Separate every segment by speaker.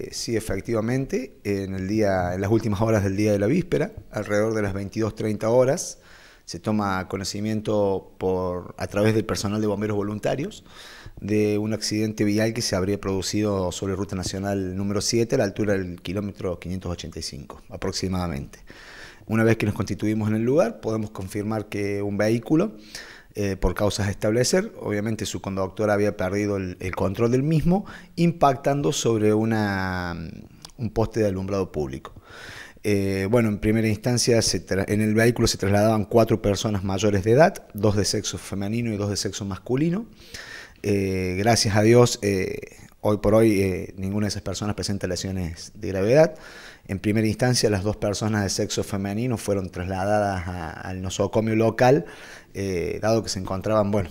Speaker 1: Eh, sí, efectivamente, en, el día, en las últimas horas del día de la víspera, alrededor de las 22.30 horas, se toma conocimiento por, a través del personal de bomberos voluntarios de un accidente vial que se habría producido sobre Ruta Nacional número 7 a la altura del kilómetro 585 aproximadamente. Una vez que nos constituimos en el lugar, podemos confirmar que un vehículo eh, por causas de establecer. Obviamente su conductor había perdido el, control del mismo, impactando sobre una, mm, un poste de alumbrado público. Eh, bueno, en primera instancia en el vehículo se trasladaban cuatro personas mayores de edad, dos de sexo femenino y dos de sexo masculino. Eh, gracias a Dios Hoy por hoy eh, ninguna de esas personas presenta lesiones de gravedad. En primera instancia, las dos personas de sexo femenino fueron trasladadas al nosocomio local, eh, dado que se encontraban, bueno,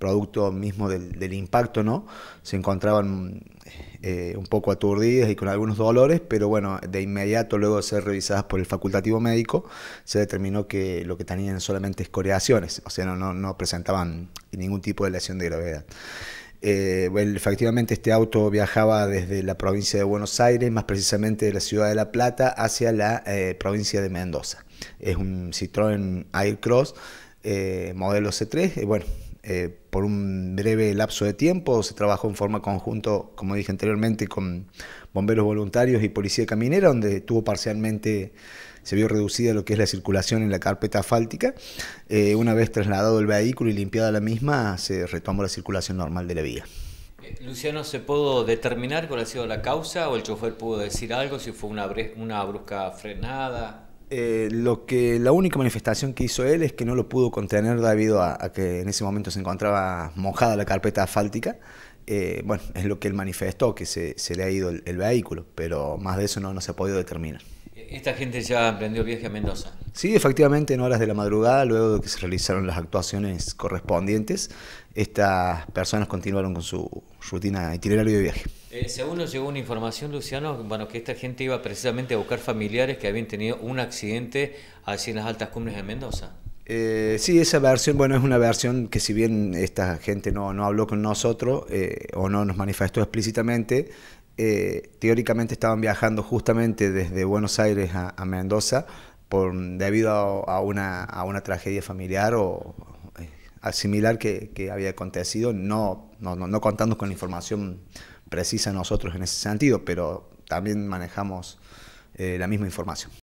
Speaker 1: producto mismo del, impacto, ¿no? Se encontraban eh, un poco aturdidas y con algunos dolores, pero bueno, de inmediato, luego de ser revisadas por el facultativo médico, se determinó que lo que tenían solamente escoriaciones, o sea, no, no presentaban ningún tipo de lesión de gravedad. Eh, efectivamente, este auto viajaba desde la provincia de Buenos Aires, más precisamente de la ciudad de La Plata, hacia la eh, provincia de Mendoza. Es un Citroën Aircross eh, modelo C3. bueno, eh, por un breve lapso de tiempo. Se trabajó en forma conjunto, como dije anteriormente, con bomberos voluntarios y policía caminera, donde tuvo parcialmente, se vio reducida lo que es la circulación en la carpeta asfáltica. Eh, una vez trasladado el vehículo y limpiada la misma, se retomó la circulación normal de la vía.
Speaker 2: Eh, Luciano, ¿se pudo determinar cuál ha sido la causa o el chofer pudo decir algo, si fue una, una brusca frenada?
Speaker 1: Eh, lo que la única manifestación que hizo él es que no lo pudo contener debido a, que en ese momento se encontraba mojada la carpeta asfáltica. Eh, bueno, es lo que él manifestó, que se, le ha ido el, vehículo, pero más de eso no, no se ha podido determinar.
Speaker 2: ¿Esta gente ya emprendió viaje a Mendoza?
Speaker 1: Sí, efectivamente, en horas de la madrugada, luego de que se realizaron las actuaciones correspondientes, estas personas continuaron con su rutina itinerario de viaje.
Speaker 2: Eh, según nos llegó una información, Luciano, bueno, que esta gente iba precisamente a buscar familiares que habían tenido un accidente así en las altas cumbres de Mendoza.
Speaker 1: Eh, sí, esa versión, bueno, es una versión que si bien esta gente no, no habló con nosotros eh, o no nos manifestó explícitamente, eh, teóricamente estaban viajando justamente desde Buenos Aires a, Mendoza por, debido a, una, a una tragedia familiar o similar que, había acontecido, no, no, no contando con la información precisa nosotros en ese sentido, pero también manejamos eh, la misma información.